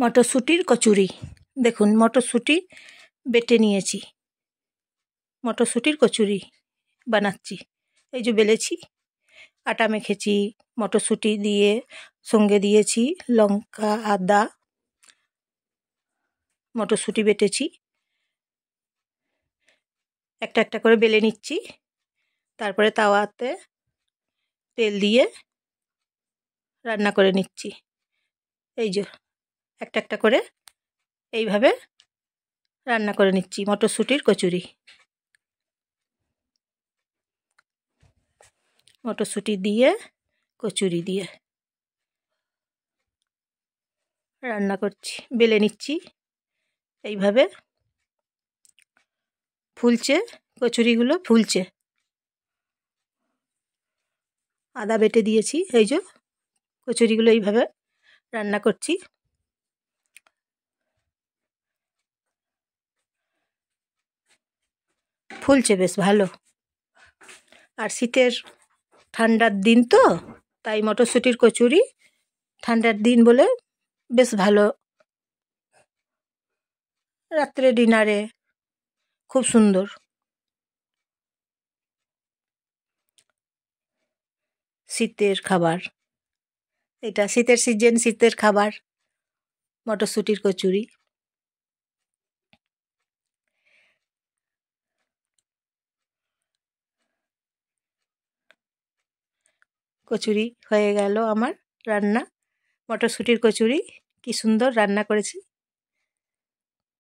মটরশুঁটির কচুরি দেখুন মটরশুঁটি বেটে নিয়েছি মটরশুঁটির কচুরি বানাচ্ছি এই যে বেলেছি আটা মেখেছি মটরশুঁটি দিয়ে সঙ্গে দিয়েছি লঙ্কা আদা মটরশুঁটি বেটেছি একটা একটা করে বেলে নিচ্ছি তারপরে তাওয়াতে তেল দিয়ে রান্না করে নিচ্ছি এই যে একটা একটা করে এইভাবে রান্না করে নিচ্ছি মটরশুঁটির কচুরি মটরশুঁটি দিয়ে কচুরি দিয়ে রান্না করছি বেলে নিচ্ছি এইভাবে ফুলছে কচুরিগুলো ফুলছে আদা বেটে দিয়েছি এই যে কচুরিগুলো এইভাবে রান্না করছি ফুলছে বেশ ভালো আর শীতের ঠান্ডার দিন তো তাই মটরশুঁটির কচুরি ঠান্ডার দিন বলে বেশ ভালো রাত্রে ডিনারে খুব সুন্দর শীতের খাবার এটা শীতের সিজন শীতের খাবার মটরশুঁটির কচুরি কচুরি হয়ে গেল আমার রান্না মটরশুঁটির কচুরি কি সুন্দর রান্না করেছি